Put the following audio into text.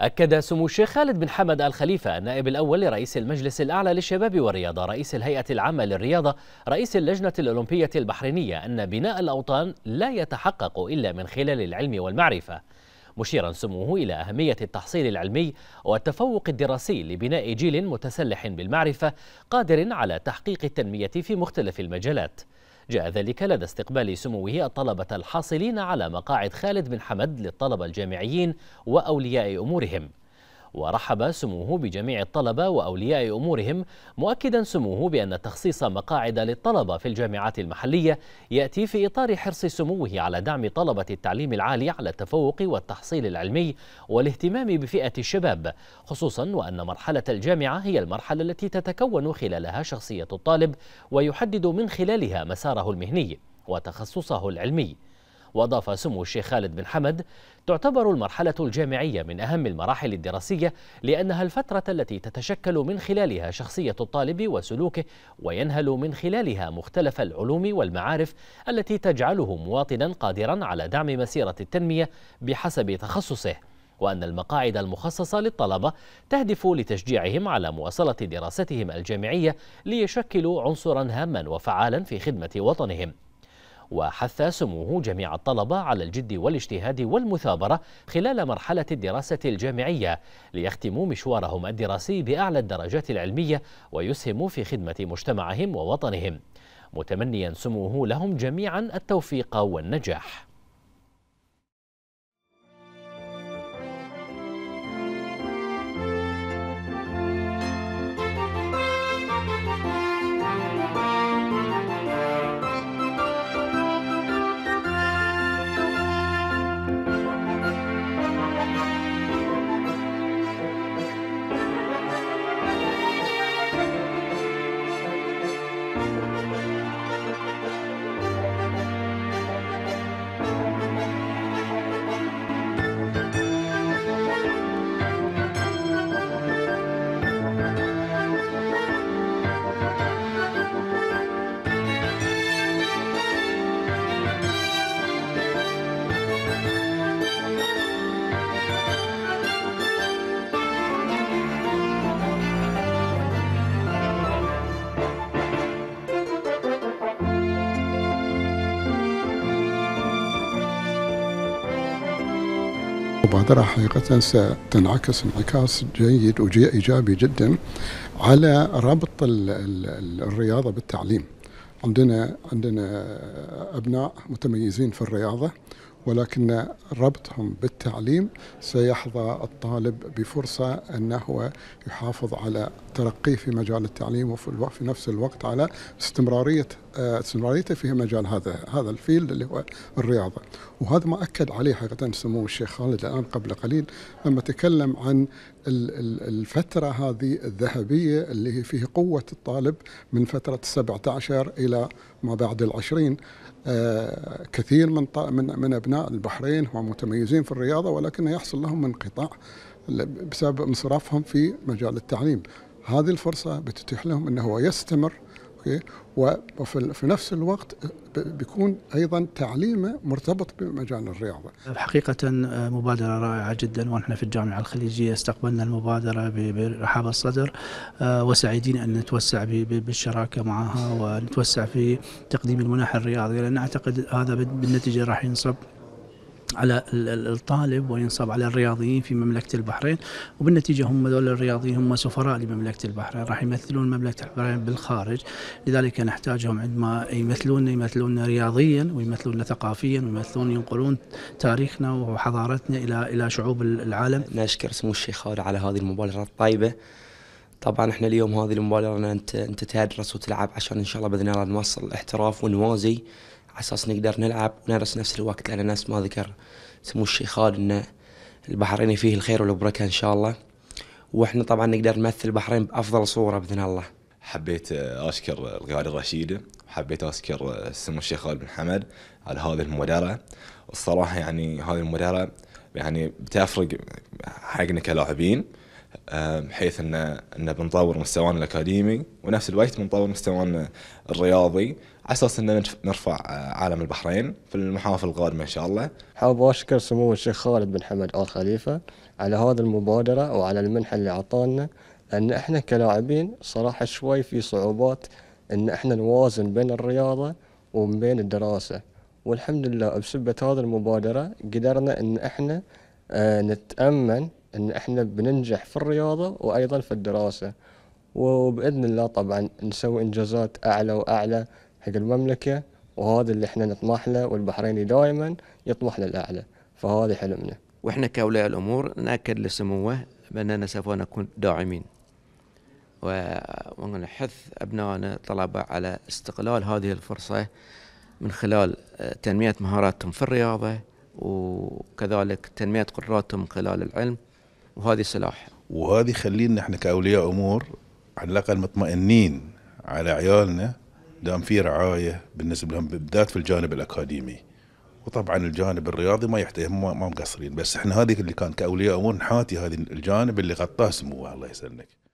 أكد سمو الشيخ خالد بن حمد آل خليفة النائب الأول لرئيس المجلس الأعلى للشباب والرياضة رئيس الهيئة العامة للرياضة رئيس اللجنة الأولمبية البحرينية أن بناء الأوطان لا يتحقق إلا من خلال العلم والمعرفة مشيرا سموه إلى أهمية التحصيل العلمي والتفوق الدراسي لبناء جيل متسلح بالمعرفة قادر على تحقيق التنمية في مختلف المجالات جاء ذلك لدى استقبال سموه الطلبة الحاصلين على مقاعد خالد بن حمد للطلبة الجامعيين وأولياء أمورهم ورحب سموه بجميع الطلبة وأولياء أمورهم مؤكدا سموه بأن تخصيص مقاعد للطلبة في الجامعات المحلية يأتي في إطار حرص سموه على دعم طلبة التعليم العالي على التفوق والتحصيل العلمي والاهتمام بفئة الشباب خصوصا وأن مرحلة الجامعة هي المرحلة التي تتكون خلالها شخصية الطالب ويحدد من خلالها مساره المهني وتخصصه العلمي واضاف سمو الشيخ خالد بن حمد تعتبر المرحله الجامعيه من اهم المراحل الدراسيه لانها الفتره التي تتشكل من خلالها شخصيه الطالب وسلوكه وينهل من خلالها مختلف العلوم والمعارف التي تجعله مواطنا قادرا على دعم مسيره التنميه بحسب تخصصه وأن المقاعد المخصصة للطلبة تهدف لتشجيعهم على مواصلة دراستهم الجامعية ليشكلوا عنصرا هاما وفعالا في خدمة وطنهم وحث سموه جميع الطلبة على الجد والاجتهاد والمثابرة خلال مرحلة الدراسة الجامعية ليختموا مشوارهم الدراسي بأعلى الدرجات العلمية ويسهموا في خدمة مجتمعهم ووطنهم متمنيا سموه لهم جميعا التوفيق والنجاح المبادرة حقيقة ستنعكس انعكاس جيد وجيء إيجابي جدا على ربط الـ الـ الرياضة بالتعليم عندنا عندنا أبناء متميزين في الرياضة ولكن ربطهم بالتعليم سيحظى الطالب بفرصة أنه هو يحافظ على ترقيه في مجال التعليم وفي نفس الوقت على استمرارية آه، استمراريته في مجال هذا هذا الفيلد اللي هو الرياضة وهذا ما أكد عليه حقيقة سمو الشيخ خالد الآن قبل قليل لما تكلم عن الفترة هذه الذهبية اللي هي فيه قوة الطالب من فترة 17 إلى ما بعد العشرين آه، كثير من من من ابناء البحرين هم متميزين في الرياضه ولكن يحصل لهم انقطاع بسبب انصرافهم في مجال التعليم هذه الفرصه بتتيح لهم انه هو يستمر اوكي وفي نفس الوقت بيكون ايضا تعليمه مرتبط بمجال الرياضه. حقيقه آه، مبادره رائعه جدا ونحن في الجامعه الخليجيه استقبلنا المبادره برحابه الصدر آه، وسعيدين ان نتوسع بالشراكه معها ونتوسع في تقديم المنح الرياضيه لان اعتقد هذا بالنتيجه راح ينصب على الطالب وينصب على الرياضيين في مملكة البحرين وبالنتيجة هم دول الرياضيين هم سفراء لمملكة البحرين راح يمثلون مملكة البحرين بالخارج لذلك نحتاجهم عندما يمثلون يمثلون رياضيا ويمثلون ثقافيا ويمثلون ينقلون تاريخنا وحضارتنا إلى إلى شعوب العالم نشكر سمو الشيخ خالد على هذه المبادرة الطيبة طبعا احنا اليوم هذه المبادرة انت انت تدرس وتلعب عشان ان شاء الله باذن الله نوصل الاحتراف ونوازي على اساس نقدر نلعب ونرس نفس الوقت لان نفس ما ذكر سمو الشيخ خالد ان البحريني فيه الخير والبركه ان شاء الله واحنا طبعا نقدر نمثل البحرين بافضل صوره باذن الله. حبيت اشكر القياده الرشيده وحبيت اشكر سمو الشيخ خالد بن حمد على هذه المبادره والصراحه يعني هذه المبادره يعني بتفرق حقنا كلاعبين بحيث ان ان بنطور مستوانا الاكاديمي ونفس الوقت بنطور مستوانا الرياضي على اساس ان نرفع آه، عالم البحرين في المحافل القادمه ان شاء الله. حاب اشكر سمو الشيخ خالد بن حمد ال خليفه على هذه المبادره وعلى المنحه اللي اعطانا لان احنا كلاعبين صراحه شوي في صعوبات ان احنا نوازن بين الرياضه وبين الدراسه والحمد لله بسبه هذه المبادره قدرنا ان احنا آه، نتامن ان احنا بننجح في الرياضه وايضا في الدراسه وباذن الله طبعا نسوي انجازات اعلى واعلى حق المملكه وهذا اللي احنا نطمح له والبحريني دائما يطمح للاعلى فهذا حلمنا. واحنا كاولياء الامور ناكد لسموه باننا سوف نكون داعمين. ونحث ابنائنا طلبه على استغلال هذه الفرصه من خلال آه، تنميه مهاراتهم في الرياضه وكذلك تنميه قدراتهم من خلال العلم. وهذه سلاح وهذه خلينا احنا كاولياء امور على الاقل مطمئنين على عيالنا دام في رعايه بالنسبه لهم بالذات في الجانب الاكاديمي وطبعا الجانب الرياضي ما يحتاج ما مقصرين بس احنا هذه اللي كان كاولياء امور نحاتي هذا الجانب اللي غطاه سموه الله يسلمك